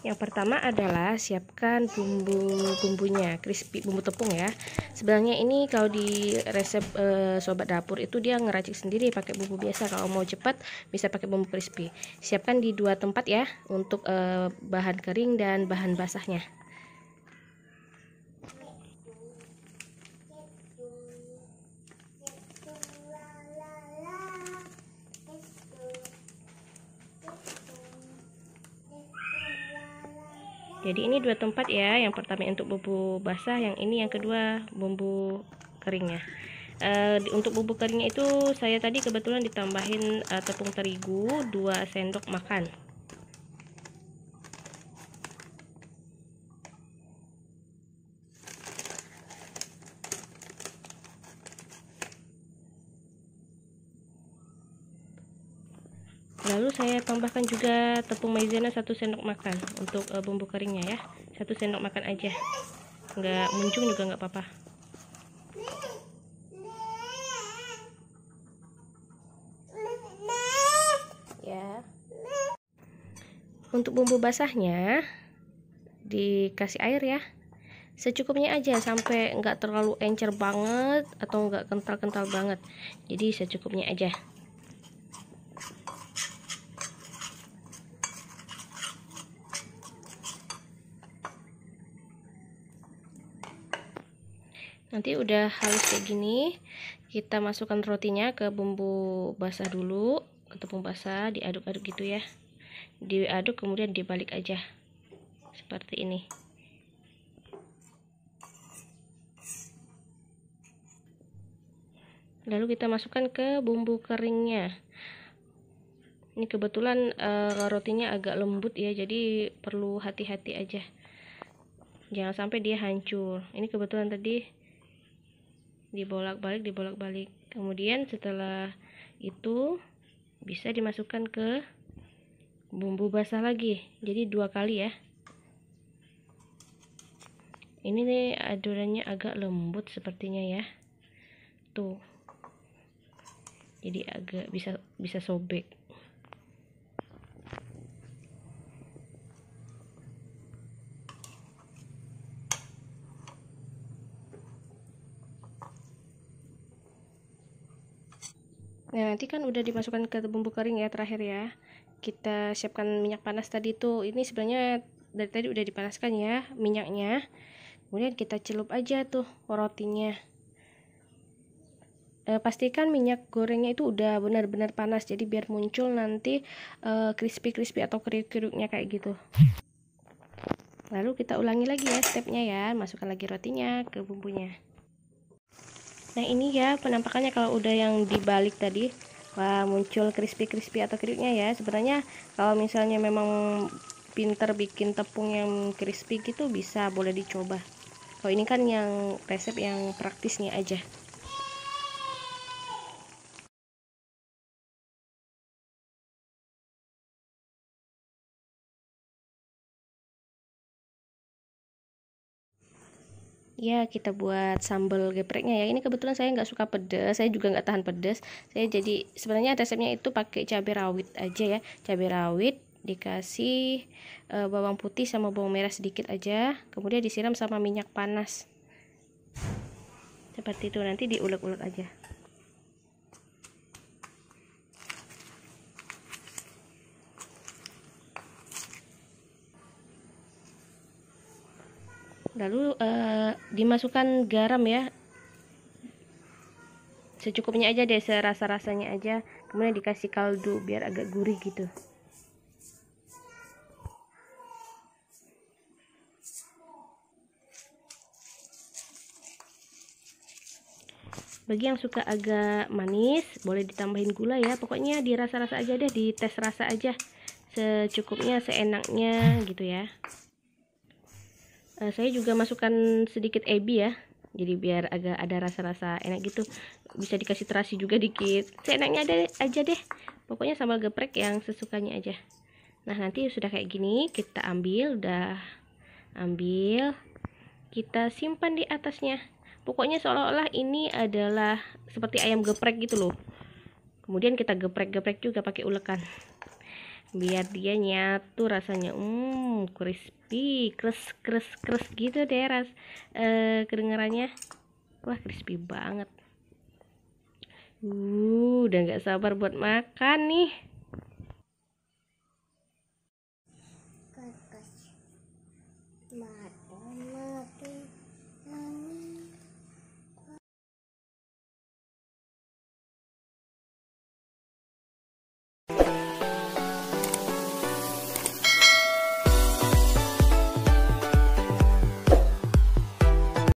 Yang pertama adalah siapkan bumbu-bumbunya, crispy bumbu tepung ya. Sebenarnya ini kalau di resep e, sobat dapur itu dia ngeracik sendiri pakai bumbu biasa. Kalau mau cepat bisa pakai bumbu crispy. Siapkan di dua tempat ya untuk e, bahan kering dan bahan basahnya. jadi ini dua tempat ya yang pertama untuk bumbu basah yang ini yang kedua bumbu keringnya uh, untuk bumbu keringnya itu saya tadi kebetulan ditambahin uh, tepung terigu 2 sendok makan lalu saya tambahkan juga tepung maizena satu sendok makan untuk uh, bumbu keringnya ya satu sendok makan aja nggak muncung juga nggak apa-apa ya untuk bumbu basahnya dikasih air ya secukupnya aja sampai nggak terlalu encer banget atau nggak kental-kental banget jadi secukupnya aja nanti udah halus kayak gini kita masukkan rotinya ke bumbu basah dulu ke tepung basah diaduk-aduk gitu ya diaduk kemudian dibalik aja seperti ini lalu kita masukkan ke bumbu keringnya ini kebetulan uh, rotinya agak lembut ya jadi perlu hati-hati aja jangan sampai dia hancur ini kebetulan tadi dibolak-balik dibolak-balik kemudian setelah itu bisa dimasukkan ke bumbu basah lagi jadi dua kali ya ini nih adonannya agak lembut sepertinya ya tuh jadi agak bisa bisa sobek Nah, nanti kan udah dimasukkan ke bumbu kering ya terakhir ya. Kita siapkan minyak panas tadi tuh. Ini sebenarnya dari tadi udah dipanaskan ya minyaknya. Kemudian kita celup aja tuh rotinya. E, pastikan minyak gorengnya itu udah benar-benar panas jadi biar muncul nanti e, crispy-crispy atau kriuk-kriuknya kayak gitu. Lalu kita ulangi lagi ya stepnya ya, masukkan lagi rotinya ke bumbunya nah ini ya penampakannya kalau udah yang dibalik tadi wah muncul crispy-crispy atau kriuknya ya sebenarnya kalau misalnya memang pinter bikin tepung yang crispy gitu bisa boleh dicoba kalau ini kan yang resep yang praktisnya aja ya kita buat sambal gepreknya ya ini kebetulan saya nggak suka pedas saya juga nggak tahan pedas saya jadi sebenarnya resepnya itu pakai cabai rawit aja ya cabai rawit dikasih e, bawang putih sama bawang merah sedikit aja kemudian disiram sama minyak panas seperti itu nanti diulek-ulek aja lalu uh, dimasukkan garam ya secukupnya aja deh serasa rasanya aja kemudian dikasih kaldu biar agak gurih gitu bagi yang suka agak manis boleh ditambahin gula ya pokoknya dirasa-rasa aja deh dites rasa aja secukupnya seenaknya gitu ya Eh, saya juga masukkan sedikit ebi ya jadi biar agak ada rasa-rasa enak gitu bisa dikasih terasi juga dikit seenaknya ada aja deh pokoknya sambal geprek yang sesukanya aja nah nanti sudah kayak gini kita ambil udah ambil kita simpan di atasnya pokoknya seolah-olah ini adalah seperti ayam geprek gitu loh kemudian kita geprek-geprek juga pakai ulekan biar dia nyatu rasanya hmm crispy kres kres kres gitu deh ras e, kedengarannya wah crispy banget uh udah nggak sabar buat makan nih